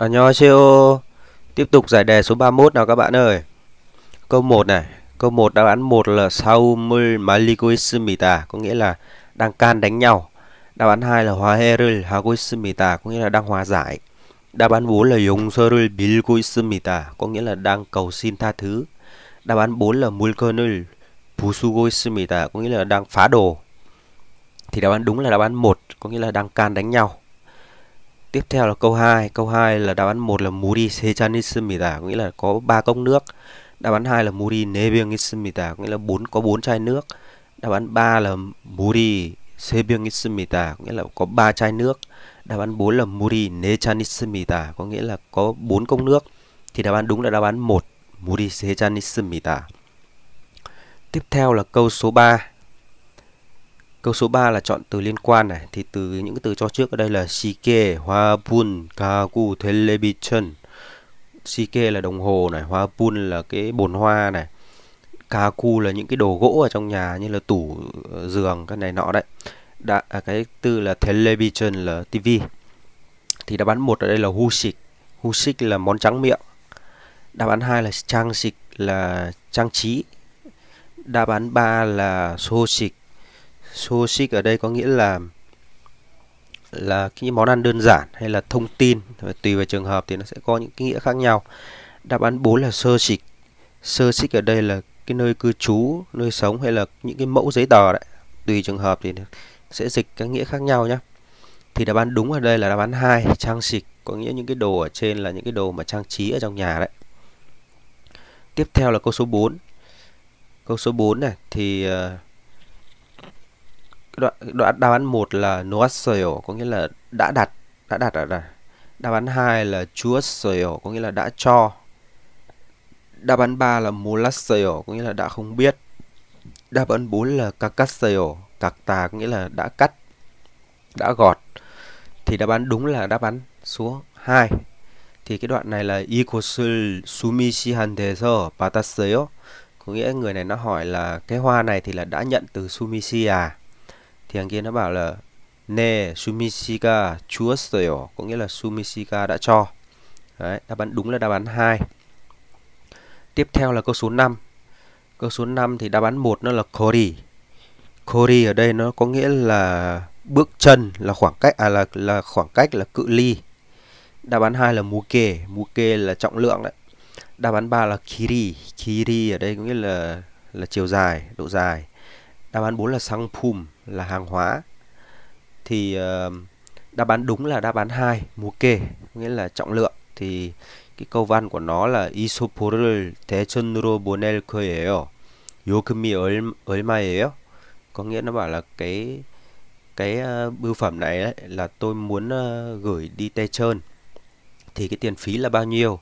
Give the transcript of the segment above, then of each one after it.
안녕하세요. Tiếp tục giải đề số 31 nào các bạn ơi. Câu 1 này, câu 1 đáp án 1 là Saumul Malikoismita có nghĩa là đang can đánh nhau. Đáp án 2 là Haerul Hagoismita có nghĩa là đang hòa giải. Đáp án 4 là Yongserul Bilgoismita có nghĩa là đang cầu xin tha thứ. Đáp án 4 là Mulkonul Pusugoismita có nghĩa là đang phá đồ. Thì đáp án đúng là đáp án 1 có nghĩa là đang can đánh nhau. Tiếp theo là câu 2, câu 2 là đáp án 1 là muri 세잔 có nghĩa là có ba cốc nước. Đáp án 2 là muri 네병 có nghĩa là bốn có bốn chai nước. Đáp án 3 là muri 세병 có nghĩa là có ba chai nước. Đáp án 4 là muri 네잔 있습니다, có nghĩa là có bốn cốc nước. Thì đáp án đúng là đáp án 1, muri 세잔 Tiếp theo là câu số 3. Câu số 3 là chọn từ liên quan này thì từ những cái từ cho trước ở đây là shike, wabun, kagu, television. Shike là đồng hồ này, wabun là cái bồn hoa này. Kagu là những cái đồ gỗ ở trong nhà như là tủ, ờ, giường cái này nọ đấy. Đã, à, cái từ là television là TV Thì đáp án một ở đây là hushik. Hushik là món trắng miệng. Đáp án hai là trang xịch là trang trí. Đáp án ba là soshik Soshik ở đây có nghĩa là là cái món ăn đơn giản hay là thông tin tùy vào trường hợp thì nó sẽ có những cái nghĩa khác nhau đáp án 4 là sơ xịch sơ xích ở đây là cái nơi cư trú nơi sống hay là những cái mẫu giấy tờ đấy tùy trường hợp thì sẽ dịch các nghĩa khác nhau nhé thì đáp án đúng ở đây là đáp án 2 trang xịch có nghĩa những cái đồ ở trên là những cái đồ mà trang trí ở trong nhà đấy tiếp theo là câu số 4 câu số 4 này thì uh, đoạn, đoạn đáp án một là noaseo có nghĩa là đã đặt đã đặt đã đặt đáp án hai là chuaseo có nghĩa là đã cho đáp án ba là molaseo có nghĩa là đã không biết đáp án bốn là kakaseo kakta có nghĩa là đã cắt đã gọt thì đáp án đúng là đáp án số 2 thì cái đoạn này là ikosul sumishihandeso pataseo có nghĩa người này nó hỏi là cái hoa này thì là đã nhận từ sumishi à thì thằng kia nó bảo là ne sumisika chúa chuoseo có nghĩa là sumisika đã cho đấy đáp án đúng là đáp án 2 tiếp theo là câu số 5 câu số 5 thì đáp án 1 nó là kori kori ở đây nó có nghĩa là bước chân là khoảng cách à là là khoảng cách là cự ly đáp án 2 là muke muke là trọng lượng đấy đáp án 3 là kiri kiri ở đây có nghĩa là là chiều dài độ dài đáp án 4 là xăng phùm là hàng hóa thì uh, đáp án đúng là đáp án 2 mua kê nghĩa là trọng lượng thì cái câu văn của nó là 이소포를 대전으로 보낼 거예요. 요금이 얼마예요? Có nghĩa nó bảo là cái cái uh, bưu phẩm này ấy, là tôi muốn uh, gửi đi Techon thì cái tiền phí là bao nhiêu?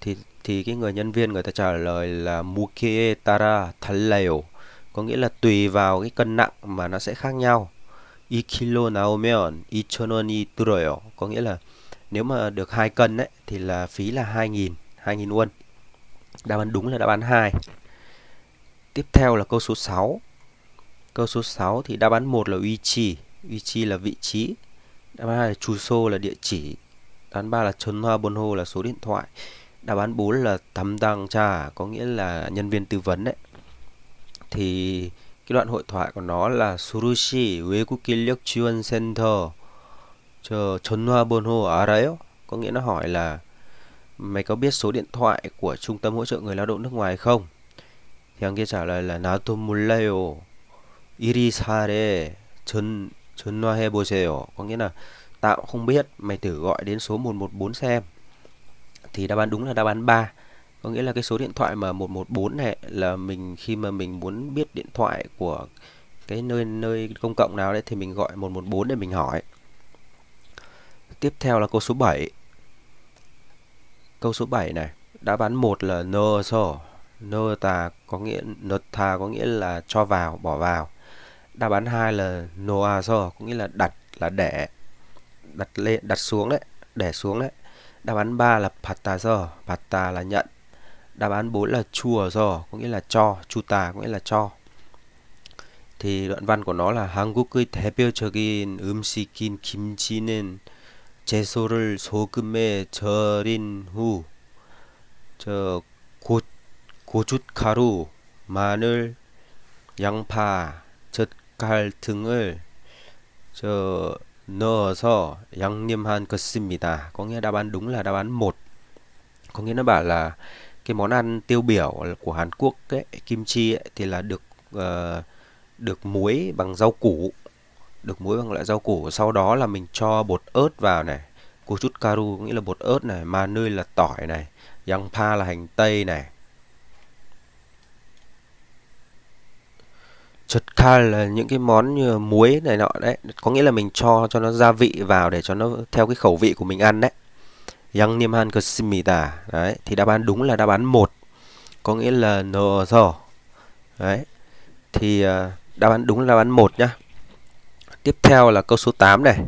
Thì thì cái người nhân viên người ta trả lời là mukie tara 달라요 có nghĩa là tùy vào cái cân nặng mà nó sẽ khác nhau. 2kg 나오면 2,000원이 들어요. Có nghĩa là nếu mà được 2 cân ấy thì là phí là 2000, 2000 won. Đáp án đúng là đáp án 2. Tiếp theo là câu số 6. Câu số 6 thì đáp án 1 là 위치, 위치 là vị trí. Đáp án 2 là 주소 là địa chỉ. Đáp án 3 là 전화 번호 là số điện thoại. Đáp án 4 là 담당자 có nghĩa là nhân viên tư vấn đấy thì cái đoạn hội thoại của nó là Surushi Weguki Lyokchuan Center cho Chonhua Bonho Arayo có nghĩa nó hỏi là mày có biết số điện thoại của trung tâm hỗ trợ người lao động nước ngoài không thì anh kia trả lời là 나도 몰라요 이리사레 전 전화해 보세요 có nghĩa là tao không biết mày thử gọi đến số 114 xem thì đáp án đúng là đáp án 3 có nghĩa là cái số điện thoại mà 114 này là mình khi mà mình muốn biết điện thoại của cái nơi nơi công cộng nào đấy thì mình gọi 114 để mình hỏi tiếp theo là câu số 7 câu số 7 này đáp án một là nơ so nơ ta có nghĩa nơ tha có nghĩa là cho vào bỏ vào đáp án hai là nô a so có nghĩa là đặt là để đặt lên đặt xuống đấy để xuống đấy đáp án 3 là patta so patta là nhận đáp án 4 là chùa giò có nghĩa là cho chuta có nghĩa là cho thì đoạn văn của nó là 한국의 대표적인 음식인 김치는 채소를 소금에 절인 후저 고춧가루, 마늘, 양파, 젓갈 등을 저 넣어서 양념한 것입니다. Có nghĩa đáp án đúng là đáp án 1. Có nghĩa nó bảo là cái món ăn tiêu biểu của Hàn Quốc ấy, kim chi ấy, thì là được uh, được muối bằng rau củ được muối bằng loại rau củ sau đó là mình cho bột ớt vào này cô chút caru nghĩa là bột ớt này mà nơi là tỏi này yang pa là hành tây này chật kha là những cái món như muối này nọ đấy có nghĩa là mình cho cho nó gia vị vào để cho nó theo cái khẩu vị của mình ăn đấy Yang 양님 한것입니다. Đấy, thì đáp án đúng là đáp án 1. Có nghĩa là no rồi. Đấy. Thì à, đáp án đúng là đáp án 1 nhá. Tiếp theo là câu số 8 này.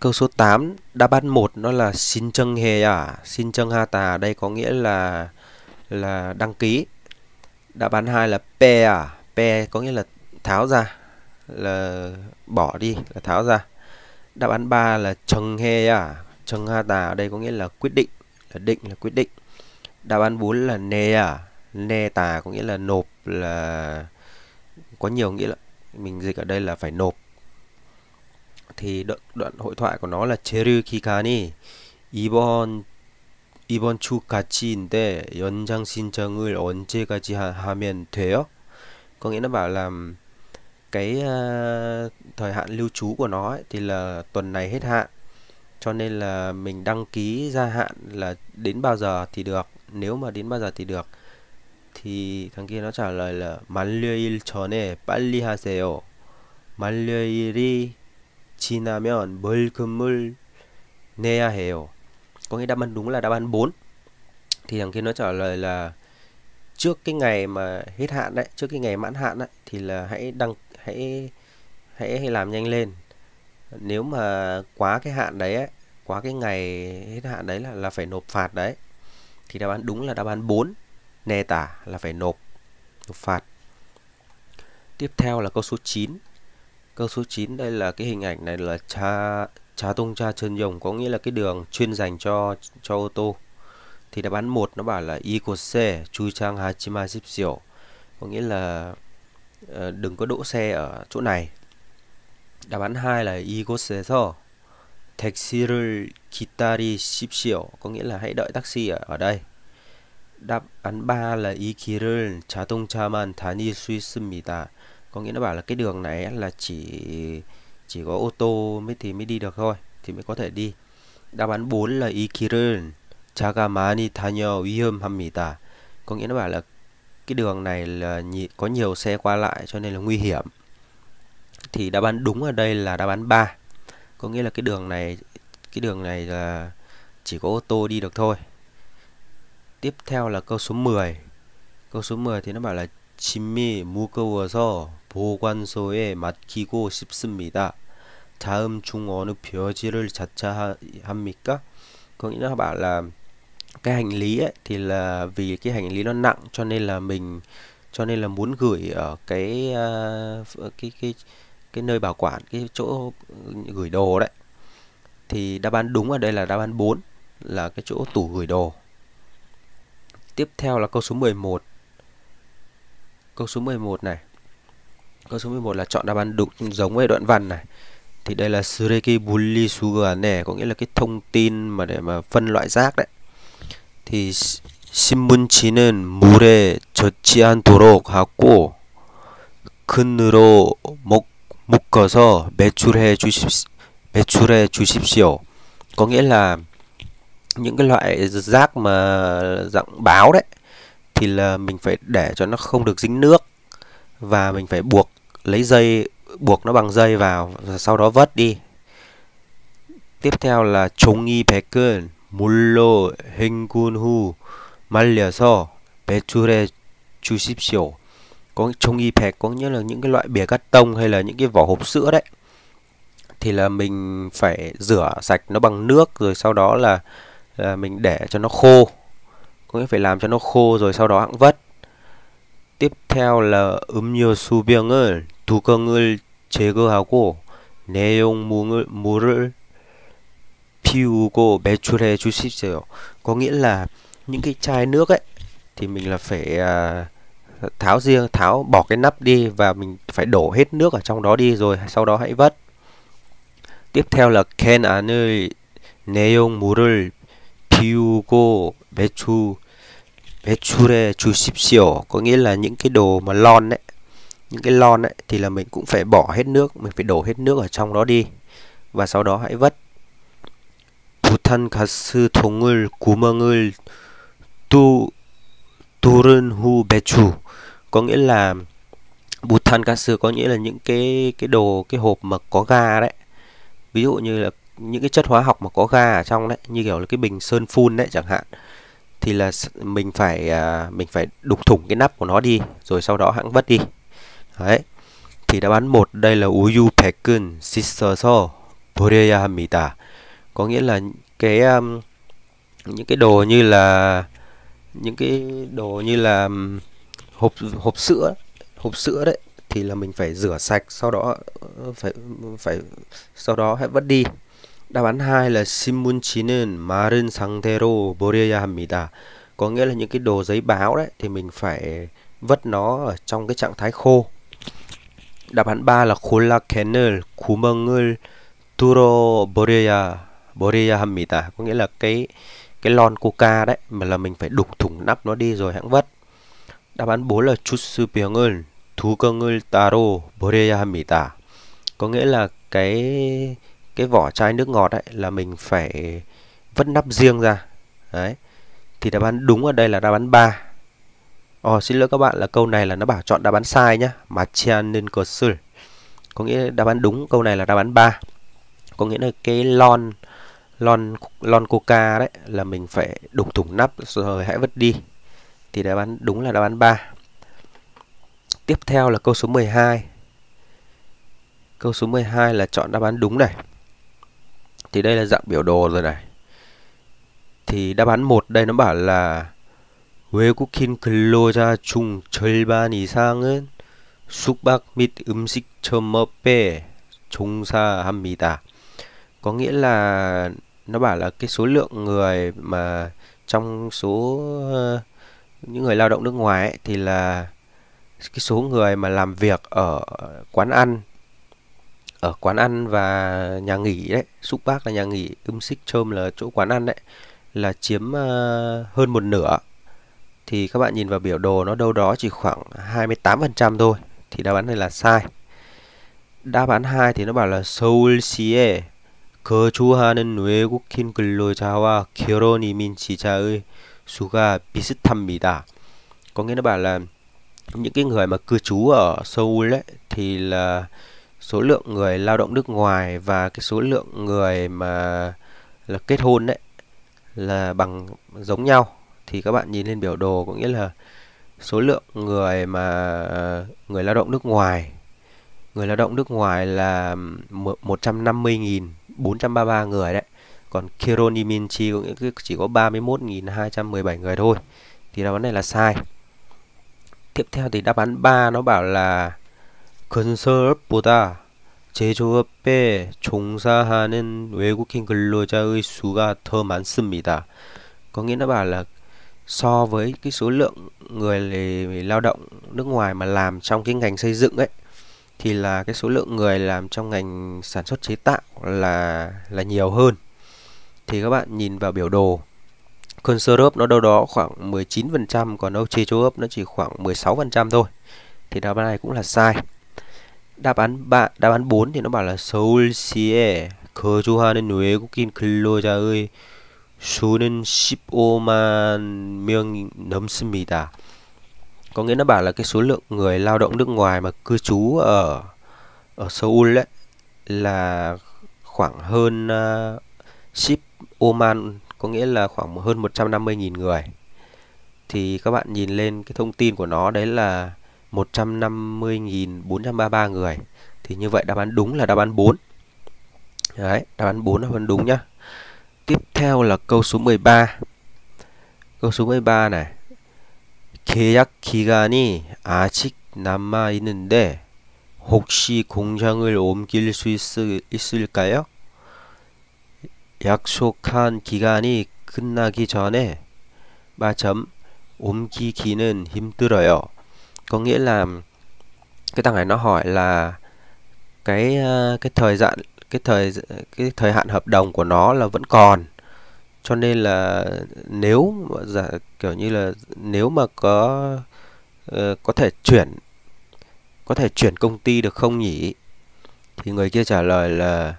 Câu số 8 đáp án 1 nó là xin chân hề à, xin chân ha tà đây có nghĩa là là đăng ký. Đáp án 2 là pe à, pe có nghĩa là tháo ra là bỏ đi là tháo ra. Đáp án 3 là chân hề à, chẳng ha tà ở đây có nghĩa là quyết định là định là quyết định đáp án 4 là nè à nè tà có nghĩa là nộp là có nhiều nghĩa là mình dịch ở đây là phải nộp thì đoạn, đoạn hội thoại của nó là 체류 기간이 이번 이번 주까지인데 연장 신청을 언제까지 하, 하면 돼요? Có nghĩa nó bảo là cái uh, thời hạn lưu trú của nó ấy, thì là tuần này hết hạn cho nên là mình đăng ký gia hạn là đến bao giờ thì được nếu mà đến bao giờ thì được thì thằng kia nó trả lời là 만료일 전에 빨리 하세요 만료일이 지나면 벌금을 내야 해요 có nghĩa đáp án đúng là đáp án 4 thì thằng kia nó trả lời là trước cái ngày mà hết hạn đấy trước cái ngày mãn hạn đấy thì là hãy đăng hãy hãy làm nhanh lên nếu mà quá cái hạn đấy ấy, quá cái ngày hết hạn đấy là là phải nộp phạt đấy thì đáp án đúng là đáp án 4 nề tả là phải nộp nộp phạt tiếp theo là câu số 9 câu số 9 đây là cái hình ảnh này là cha cha tung cha chân dòng có nghĩa là cái đường chuyên dành cho cho ô tô thì đáp án 1 nó bảo là y của xe chui trang hachima ship có nghĩa là ờ, đừng có đỗ xe ở chỗ này Đáp án 2 là 이곳에서 택시를 기다리십시오. Có nghĩa là hãy đợi taxi ở, ở đây. Đáp án 3 là 이 길을 자동차만 다닐 수 있습니다. Có nghĩa nó bảo là cái đường này là chỉ chỉ có ô tô mới thì mới đi được thôi, thì mới có thể đi. Đáp án 4 là 이 길은 차가 많이 다녀 위험합니다. Có nghĩa nó bảo là cái đường này là có nhiều xe qua lại cho nên là nguy hiểm thì đáp án đúng ở đây là đáp án 3 có nghĩa là cái đường này cái đường này là chỉ có ô tô đi được thôi tiếp theo là câu số 10 câu số 10 thì nó bảo là 짐이 무거워서 보관소에 맡기고 sipsumida 다음 중 어느 벼지를 자차합니까? Có nghĩa là bảo là cái hành lý ấy thì là vì cái hành lý nó nặng cho nên là mình cho nên là muốn gửi ở cái uh, cái cái cái nơi bảo quản cái chỗ ừ, gửi đồ đấy thì đáp án đúng ở đây là đáp án 4 là cái chỗ tủ gửi đồ tiếp theo là câu số 11 câu số 11 này câu số 11 là chọn đáp án đúng giống với đoạn văn này thì đây là Sureki Bully Sugar nè có nghĩa là cái thông tin mà để mà phân loại rác đấy thì 신문지는 물에 젖지 않도록 하고 큰으로 목 묶어서 매출해 주십 매출해 주십시오. Có nghĩa là những cái loại rác mà dạng báo đấy thì là mình phải để cho nó không được dính nước và mình phải buộc lấy dây buộc nó bằng dây vào và sau đó vớt đi. Tiếp theo là 종이 100근 물로 헹군 후 말려서 배출해 주십시오 có trong y thạch có nghĩa là những cái loại bìa cắt tông hay là những cái vỏ hộp sữa đấy thì là mình phải rửa sạch nó bằng nước rồi sau đó là, là mình để cho nó khô có nghĩa phải làm cho nó khô rồi sau đó hãng vất tiếp theo là ấm nhiều su biếng ơi 두 건을 제거하고 내용물을 물을 피우고 매출해 주십시오. Có nghĩa là những cái chai nước ấy thì mình là phải à, tháo riêng tháo bỏ cái nắp đi và mình phải đổ hết nước ở trong đó đi rồi sau đó hãy vớt tiếp theo là ken can 안을 내용물을 비우고 배출 배출해 주십시오 có nghĩa là những cái đồ mà lon đấy những cái lon đấy thì là mình cũng phải bỏ hết nước mình phải đổ hết nước ở trong đó đi và sau đó hãy vất 부탄가스통을 tu 뚫은 hu bechu có nghĩa là bụt ca kasu có nghĩa là những cái cái đồ cái hộp mà có ga đấy ví dụ như là những cái chất hóa học mà có ga ở trong đấy như kiểu là cái bình sơn phun đấy chẳng hạn thì là mình phải à, mình phải đục thủng cái nắp của nó đi rồi sau đó hãng vất đi đấy thì đáp án một đây là uyu pekun sisoso boreyahamita có nghĩa là cái um, những cái đồ như là những cái đồ như là um, hộp hộp sữa hộp sữa đấy thì là mình phải rửa sạch sau đó ờ, phải phải sau đó hãy vứt đi đáp án hai là 신문지는 marin 상태로 버려야 합니다 có nghĩa là những cái đồ giấy báo đấy thì mình phải vứt nó ở trong cái trạng thái khô đáp án ba là 콜라겐을 구멍을 turo 버려야 버려야 합니다 có nghĩa là cái cái lon coca đấy mà là mình phải đục thủng nắp nó đi rồi hãng vứt Đáp án 4 là 주스병을 두 병을 따로 버려야 합니다. Có nghĩa là cái cái vỏ chai nước ngọt ấy là mình phải vứt nắp riêng ra. Đấy. Thì đáp án đúng ở đây là đáp án 3. Ồ ờ, xin lỗi các bạn là câu này là nó bảo chọn đáp án sai nhá. 마치않는 것을 có nghĩa đáp án đúng câu này là đáp án 3. Có nghĩa là cái lon lon lon coca đấy là mình phải đục thủng nắp rồi hãy vứt đi thì đáp án đúng là đáp án 3. Tiếp theo là câu số 12. Câu số 12 là chọn đáp án đúng này. Thì đây là dạng biểu đồ rồi này. Thì đáp án 1 đây nó bảo là 외국인 근로자 중 절반 이상은 숙박 및 음식점업에 종사합니다. Có nghĩa là nó bảo là cái số lượng người mà trong số uh, những người lao động nước ngoài ấy, thì là cái số người mà làm việc ở quán ăn ở quán ăn và nhà nghỉ đấy xúc bác là nhà nghỉ um xích chôm là chỗ quán ăn đấy là chiếm ờ, hơn một nửa thì các bạn nhìn vào biểu đồ nó đâu đó chỉ khoảng 28% thôi thì đáp án này là sai đáp án 2 thì nó bảo là Seoul cơ quốc lôi 시에 거주하는 외국인 근로자와 chỉ 이민 지자의 suga 비슷합니다. Có nghĩa là bảo là những cái người mà cư trú ở Seoul ấy thì là số lượng người lao động nước ngoài và cái số lượng người mà là kết hôn đấy là bằng giống nhau thì các bạn nhìn lên biểu đồ có nghĩa là số lượng người mà ờ, người lao động nước ngoài người lao động nước ngoài là 150.433 người đấy còn Kironimin chi có nghĩa chỉ có 31.217 người thôi thì đáp án này là sai tiếp theo thì đáp án 3 nó bảo là 건설업보다 제조업에 종사하는 외국인 근로자의 수가 더 많습니다. Có nghĩa nó bảo là so với cái số lượng người lao động nước ngoài mà làm trong cái ngành xây dựng ấy thì là cái số lượng người làm trong ngành sản xuất chế tạo là là nhiều hơn thì các bạn nhìn vào biểu đồ Conserve nó đâu đó khoảng 19% còn Ochechoop nó chỉ khoảng 16% thôi. Thì đáp án này cũng là sai. Đáp án ba, đáp án 4 thì nó bảo là Soulsie Kojuhanen nue kukin kloja ơi Sunen shipoman myung 넘습니다. Có nghĩa nó bảo là cái số lượng người lao động nước ngoài mà cư trú ở ở Seoul đấy là khoảng hơn uh, ship Oman có nghĩa là khoảng hơn 150.000 người. Thì các bạn nhìn lên cái thông tin của nó đấy là 150.433 người. Thì như vậy đáp án đúng là đáp án 4. Đấy, đáp án 4 là đáp án đúng nhá. Tiếp theo là câu số 13. Câu số 13 này. 계약 기간이 아직 남아 있는데 혹시 공장을 옮길 수 있을까요? 약속한 기간이 끝나기 전에 3 옮기기는 힘들어요. Có nghĩa là cái thằng này nó hỏi là cái ờ, cái thời gian cái thời cái thời hạn hợp đồng của nó là vẫn còn cho nên là nếu giả kiểu như là nếu mà có ờ, có thể chuyển có thể chuyển công ty được không nhỉ thì người kia trả lời là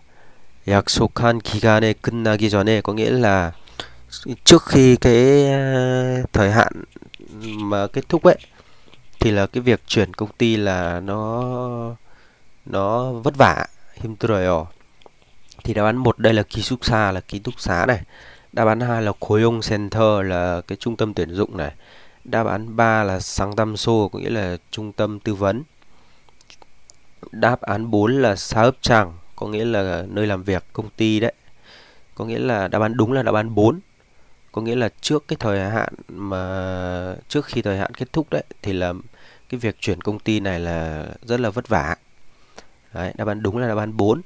약속한 기간에 끝나기 전에 có nghĩa là trước khi cái thời hạn mà kết thúc ấy thì là cái việc chuyển công ty là nó nó vất vả 힘들어요 thì đáp án một đây là ký túc xa là ký túc xá này đáp án hai là khối ông center là cái trung tâm tuyển dụng này đáp án 3 là sang tâm xô có nghĩa là trung tâm tư vấn đáp án 4 là xa ấp tràng có nghĩa là nơi làm việc công ty đấy có nghĩa là đáp án đúng là đáp án 4 có nghĩa là trước cái thời hạn mà trước khi thời hạn kết thúc đấy thì là cái việc chuyển công ty này là rất là vất vả đấy, đáp án đúng là đáp án 4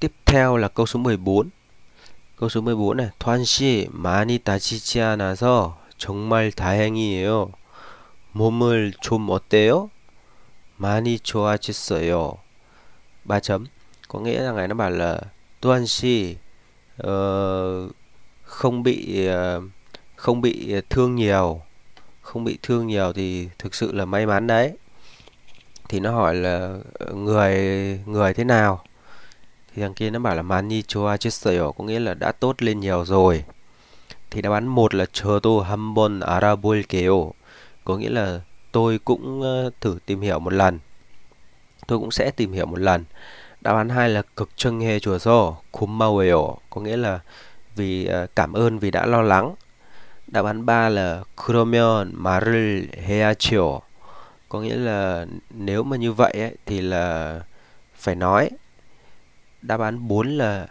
tiếp theo là câu số 14 câu số 14 này Thoan mani ta 씨 많이 다치지 않아서 정말 다행이에요 몸을 좀 어때요? 많이 좋아졌어요 ba chấm có nghĩa là ngài nó bảo là tuan si uh, ờ, không bị uh, không bị thương nhiều không bị thương nhiều thì thực sự là may mắn đấy thì nó hỏi là ờ, người người thế nào thì thằng kia nó bảo là mani chua chisayo có nghĩa là đã tốt lên nhiều rồi thì đáp án một là choto hambon arabul keo có nghĩa là tôi cũng thử tìm hiểu một lần tôi cũng sẽ tìm hiểu một lần. Đáp án hai là cực trưng hê chùa do cúm mau eo, có nghĩa là vì ờ, cảm ơn vì đã lo lắng. Đáp án ba là maril hea 해야죠. Có nghĩa là nếu mà như vậy ấy, thì là phải nói. Đáp án 4 là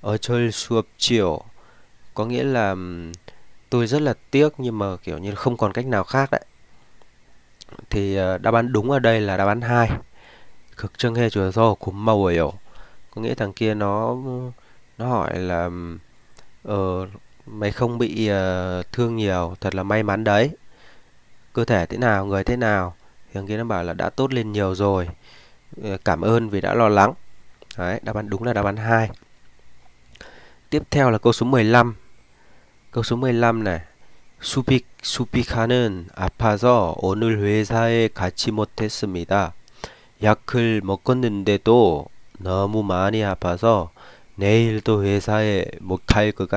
ở chơi 수 없지요. Có nghĩa là tôi rất là tiếc nhưng mà kiểu như không còn cách nào khác đấy thì ờ, đáp án đúng ở đây là đáp án 2 cực trưng hê chùa do cúm màu ở yếu có nghĩa thằng kia nó nó hỏi là ờ mày không bị uh, thương nhiều thật là may mắn đấy cơ thể thế nào người thế nào thì thằng kia nó bảo là đã tốt lên nhiều rồi ờ, cảm ơn vì đã lo lắng đấy đáp án đúng là đáp án 2 tiếp theo là câu số 15 câu số 15 này 수빅, 수빅하는 아파서 오늘 회사에 가지 못했습니다. 약을 먹었는데도 너무 많이 아파서 내일도 회사에 못 갈 것,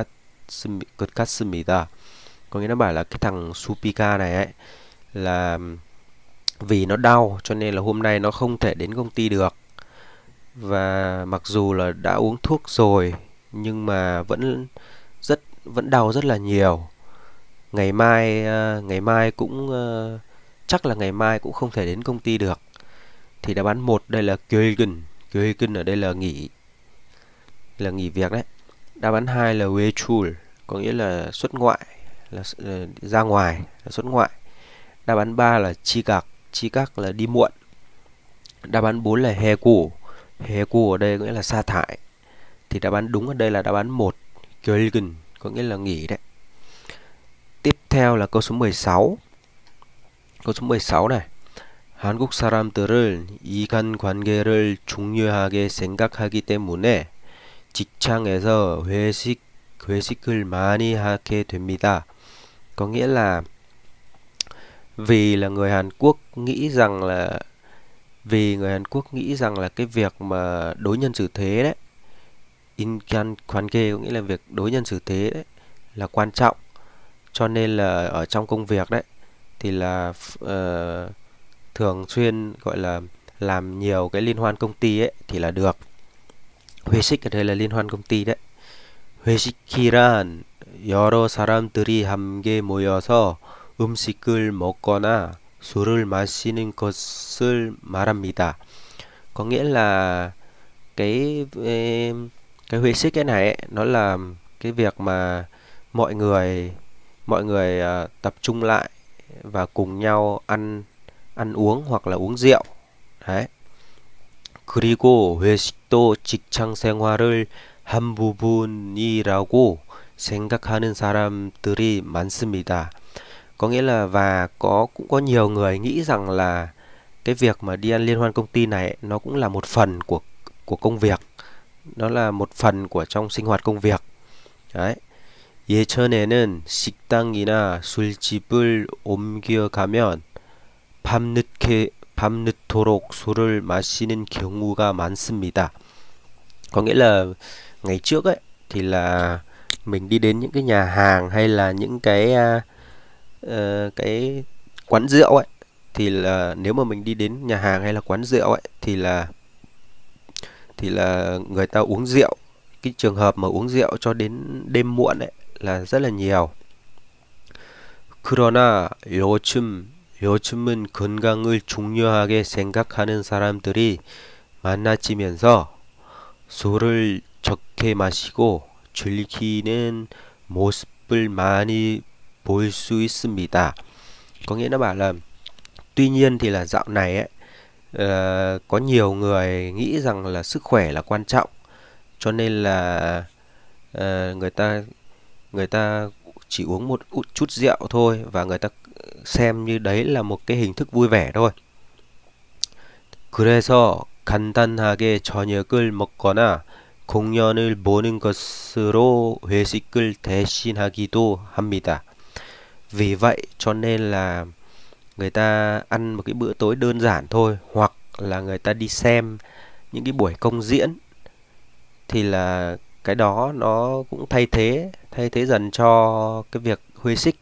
같습니다. Có nghĩa nó bảo là cái thằng Supika này ấy là vì nó đau cho nên là hôm nay nó không thể đến công ty được. Và mặc dù là đã uống thuốc rồi nhưng mà vẫn rất vẫn đau rất là nhiều ngày mai ờ, ngày mai cũng ờ, chắc là ngày mai cũng không thể đến công ty được thì đáp án một đây là Kyoigun Kyoigun ở đây là nghỉ là nghỉ việc đấy đáp án hai là Wechul có nghĩa là xuất ngoại là, ờ, ra ngoài là xuất ngoại đáp án ba là chi cạc chi cạc là đi muộn đáp án 4 là he củ he củ ở đây có nghĩa là sa thải thì đáp án đúng ở đây là đáp án một Kyoigun có nghĩa là nghỉ đấy Tiếp theo là câu số 16. Câu số 16 này. 한국 사람들을 관계를 중요하게 생각하기 때문에 직장에서 회식 회식을 많이 하게 됩니다. Có nghĩa là vì là người Hàn Quốc nghĩ rằng là vì người Hàn Quốc nghĩ rằng là cái việc mà đối nhân xử thế đấy in quan quan kê có nghĩa là việc đối nhân xử thế đấy là quan trọng cho nên là ở trong công việc đấy thì là uh, thường xuyên gọi là làm nhiều cái liên hoan công ty ấy thì là được Huế xích ở đây là liên hoan công ty đấy Huế xích 회식이란 여러 turi hamge moyoso 음식을 먹거나 술을 마시는 것을 말합니다. Có nghĩa là cái cái huế xích cái này ấy, nó là cái việc mà mọi người mọi người à, tập trung lại và cùng nhau ăn ăn uống hoặc là uống rượu. Đấy. 그리고 회식도 직장 생활을 한 부분이라고 생각하는 사람들이 많습니다. Có nghĩa là và có cũng có nhiều người nghĩ rằng là cái việc mà đi ăn liên hoan công ty này nó cũng là một phần của của công việc. Nó là một phần của trong sinh hoạt công việc. Đấy. 예전에는 식당이나 술집을 옮겨가면 밤늦게 밤늦도록 술을 마시는 경우가 많습니다. Có nghĩa là ngày trước ấy thì là mình đi đến những cái nhà hàng hay là những cái uh, cái quán rượu ấy thì là nếu mà mình đi đến nhà hàng hay là quán rượu ấy thì là thì là người ta uống rượu cái trường hợp mà uống rượu cho đến đêm muộn ấy là rất là nhiều. 그러나 요즘 요즘은 건강을 중요하게 생각하는 사람들이 만나지면서 술을 적게 마시고 즐기는 모습을 많이 볼 수 있습니다. Có nghĩa nó bảo là tuy nhiên thì là dạo này ấy, uh, có nhiều người nghĩ rằng là sức khỏe là quan trọng cho nên là uh, người ta người ta chỉ uống một chút rượu thôi và người ta xem như đấy là một cái hình thức vui vẻ thôi. 그래서 간단하게 저녁을 먹거나 공연을 보는 것으로 회식을 대신하기도 합니다. Vì vậy cho nên là người ta ăn một cái bữa tối đơn giản thôi hoặc là người ta đi xem những cái buổi công diễn thì là cái đó nó cũng thay thế thay thế dần cho cái việc huê xích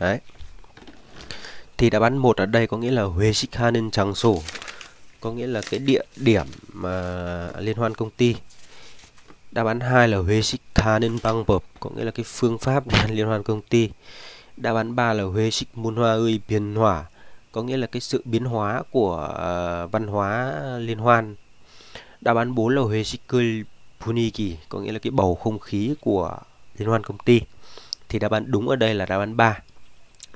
đấy thì đáp án một ở đây có nghĩa là huê xích hanen chẳng sổ có nghĩa là cái địa điểm mà liên hoan công ty đáp án hai là huê xích hanen băng bộp có nghĩa là cái phương pháp liên hoan công ty đáp án ba là huê xích môn hoa ơi biến hỏa có nghĩa là cái sự biến hóa của ờ, văn hóa liên hoan đáp án 4 là huê xích cười puniki có nghĩa là cái bầu không khí của liên hoan công ty thì đáp án đúng ở đây là đáp án 3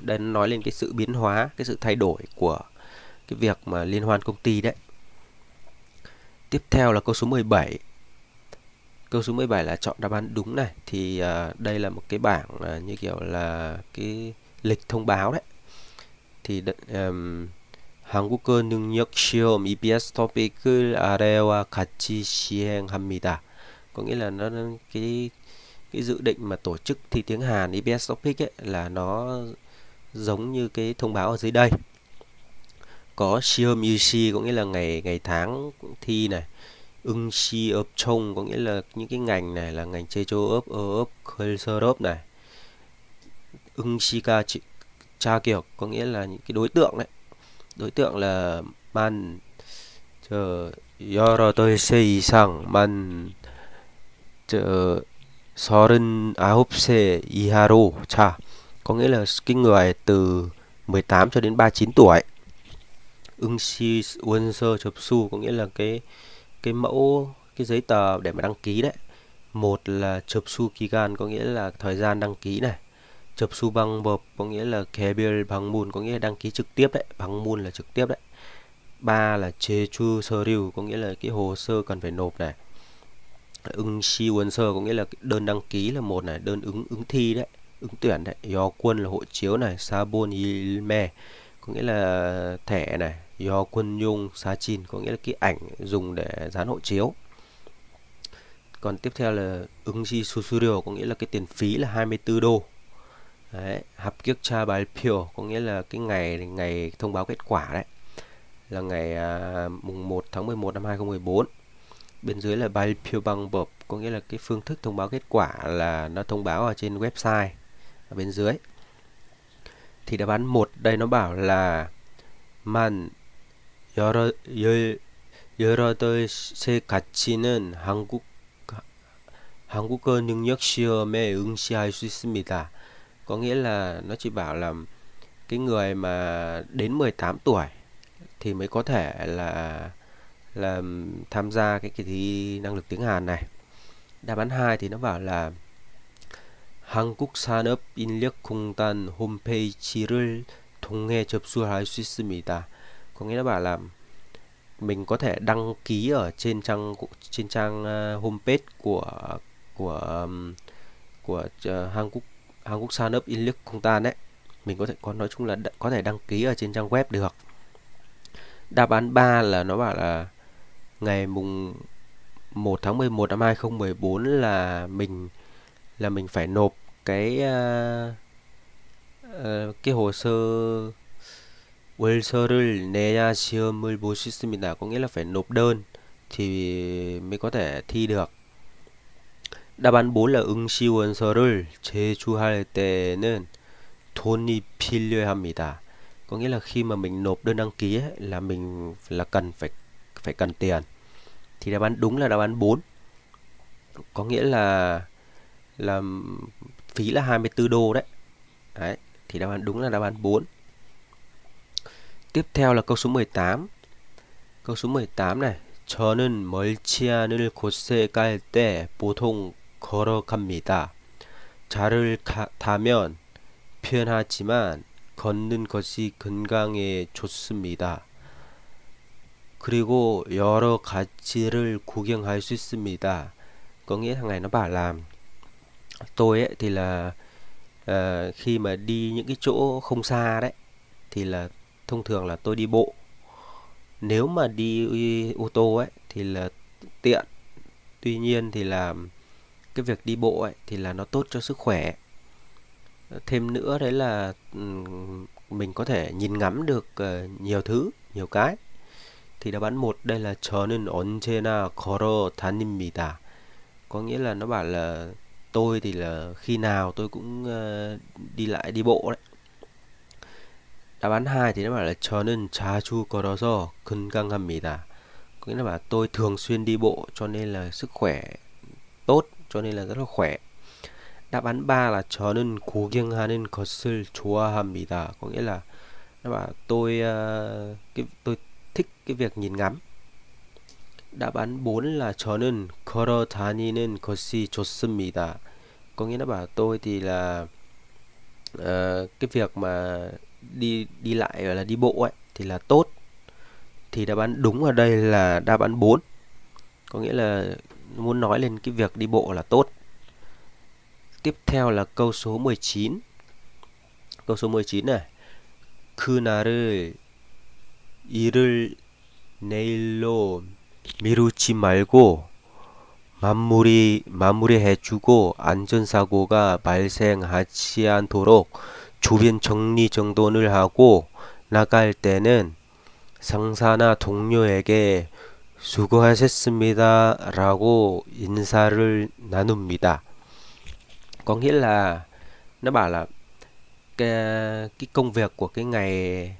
đây nói lên cái sự biến hóa cái sự thay đổi của cái việc mà liên hoan công ty đấy tiếp theo là câu số 17 câu số 17 là chọn đáp án đúng này thì à, đây là một cái bảng à, như kiểu là cái lịch thông báo đấy thì um, 한국은 능력 시험 EBS 토픽을 아래와 같이 시행합니다. có nghĩa là nó cái cái dự định mà tổ chức thi tiếng Hàn EBS Topic ấy là nó giống như cái thông báo ở dưới đây có Siom Yushi có nghĩa là ngày ngày tháng thi này ưng si ấp chung có nghĩa là những cái ngành này là ngành chơi chô ấp ơ ấp khơi này ưng si ca cha kiểu có nghĩa là những cái đối tượng đấy đối tượng là man chờ yoro tôi xây sang man chờ Sorin Ahupse 이하로 Cha có nghĩa là cái người từ 18 cho đến 39 tuổi ưng si quân sơ chụp su có nghĩa là cái cái mẫu cái giấy tờ để mà đăng ký đấy một là chụp su kigan có nghĩa là thời gian đăng ký này chụp su bằng bộp có nghĩa là khe bia bằng mùn có nghĩa là đăng ký trực tiếp đấy bằng mùn là trực tiếp đấy ba là chê chu sơ có nghĩa là cái hồ sơ cần phải nộp này ưng si quân sơ có nghĩa là đơn đăng ký là một này đơn ứng ứng thi đấy ứng tuyển đấy do quân là hộ chiếu này sabon ilme có nghĩa là thẻ này do quân nhung sa chin có nghĩa là cái ảnh dùng để dán hộ chiếu còn tiếp theo là ứng si susurio có nghĩa là cái tiền phí là 24 đô đấy hạp kiếc cha bài Pio có nghĩa là cái ngày ngày thông báo kết quả đấy là ngày à, mùng 1 tháng 11 năm 2014 bên dưới là bài phiêu bằng bộp có nghĩa là cái phương thức thông báo kết quả là nó thông báo ở trên website ở bên dưới thì đáp án một đây nó bảo là man yoro yoro tôi sẽ cắt 여러 여러덟세 가치는 한국 한국어 능력 시험에 응시할 수 있습니다. Có nghĩa là nó chỉ bảo là cái người mà đến 18 tuổi thì mới có thể là là tham gia cái kỳ thi năng lực tiếng Hàn này đáp án 2 thì nó bảo là 한국 산업 인력공단 홈페이지를 통해 접수할 수 있습니다. Có nghĩa là bảo là mình có thể đăng ký ở trên trang trên trang ờ, homepage của của của uh, Hàn Quốc Hàn Quốc Sanop Inlik Kongtan đấy. Mình có thể có nói chung là có thể đăng ký ở trên trang web được. Đáp án 3 là nó bảo là ngày mùng 1 tháng 11 năm 2014 là mình là mình phải nộp cái uh, uh, cái hồ sơ 월서를 내야 시험을 볼수 Có nghĩa là phải nộp đơn thì mới có thể thi được. Đáp án 4 là ứng 응시 원서를 제출할 때는 돈이 필요합니다. Có nghĩa là khi mà mình nộp đơn đăng ký ấy, là mình là cần phải phải cần tiền thì đáp án đúng là đáp án 4 có nghĩa là là phí là 24 đô đấy. Đấy, thì đáp án đúng là đáp án 4. Tiếp theo là câu số 18. Câu số 18 này, 저는 멀지 않을 곳에 갈 때 보통 걸어갑니다. 차를 타면 편하지만 걷는 것이 건강에 좋습니다. 그리고 여러 가치를 구경할 수 있습니다. Có nghĩa thằng này nó bảo là tôi ấy thì là uh, khi mà đi những cái chỗ không xa đấy thì là thông thường là tôi đi bộ. Nếu mà đi ô tô ấy thì là tiện. Tuy nhiên thì là cái việc đi bộ ấy thì là nó tốt cho sức khỏe. Thêm nữa đấy là mình có thể nhìn ngắm được ờ, nhiều thứ, nhiều cái thì đáp án 1 đây là 저는 언제나 걸어 다닙니다. Có nghĩa là nó bảo là tôi thì là khi nào tôi cũng ờ, đi lại đi bộ đấy. Đáp án 2 thì nó bảo là 저는 자주 걸어서 건강합니다. Có nghĩa là bảo tôi thường xuyên đi bộ cho nên là sức khỏe tốt, cho nên là rất là khỏe. Đáp án 3 là 저는 구경하는 것을 좋아합니다. Có nghĩa là nó bảo tôi ờ, cái tôi thích cái việc nhìn ngắm. Đáp án 4 là 저는 걸어 다니는 것이 좋습니다. Có nghĩa là bảo tôi thì là uh, cái việc mà đi đi lại là đi bộ ấy thì là tốt. Thì đáp án đúng ở đây là đáp án 4. Có nghĩa là muốn nói lên cái việc đi bộ là tốt. Tiếp theo là câu số 19. Câu số 19 này. 그날을 일을 내일로 미루지 말고 마무리 마무리해주고 안전사고가 발생하지 않도록 주변 정리 정돈을 하고 나갈 때는 상사나 동료에게 수고하셨습니다 라고 인사를 나눕니다. m i d a có cái công việc của cái ngày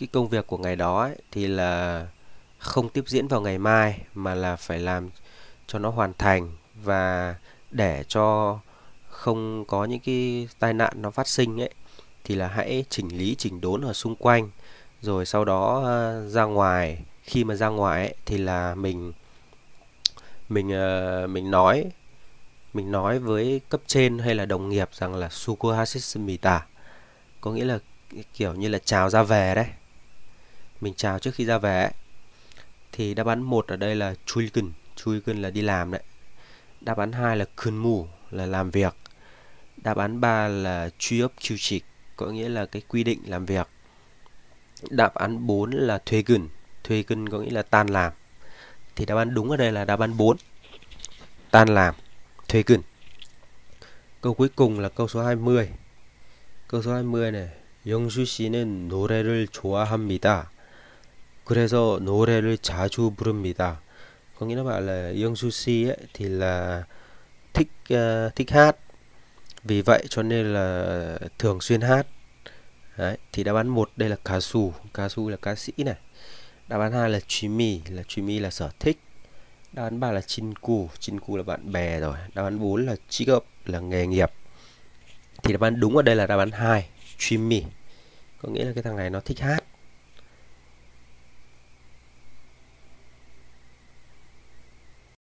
cái công việc của ngày đó ấy, thì là không tiếp diễn vào ngày mai mà là phải làm cho nó hoàn thành và để cho không có những cái tai nạn nó phát sinh ấy thì là hãy chỉnh lý chỉnh đốn ở xung quanh rồi sau đó ờ, ra ngoài khi mà ra ngoài ấy, thì là mình mình ờ, mình nói mình nói với cấp trên hay là đồng nghiệp rằng là suko hasishimita có nghĩa là kiểu như là chào ra về đấy mình chào trước khi ra về ấy. thì đáp án một ở đây là chuiken chuiken là đi làm đấy đáp án hai là kunmu là làm việc đáp án ba là truy up chu chỉ có nghĩa là cái quy định làm việc đáp án 4 là thuê gần thuê gần có nghĩa là tan làm thì đáp án đúng ở đây là đáp án 4 tan làm thuê gần câu cuối cùng là câu số 20 câu số 20 này 영수 씨는 노래를 좋아합니다. 그래서 노래를 자주 부릅니다. Có nghĩa nó bảo là Youngsu Si ấy, thì là thích uh, thích hát. Vì vậy cho nên là thường xuyên hát. Đấy, thì đáp án một đây là cá sù, cá sù là ca sĩ này. Đáp án hai là mì là mì là sở thích. Đáp án ba là chin cù, chin cù là bạn bè rồi. Đáp án bốn là trí gập là nghề nghiệp. Thì đáp án đúng ở đây là đáp án hai mì Có nghĩa là cái thằng này nó thích hát.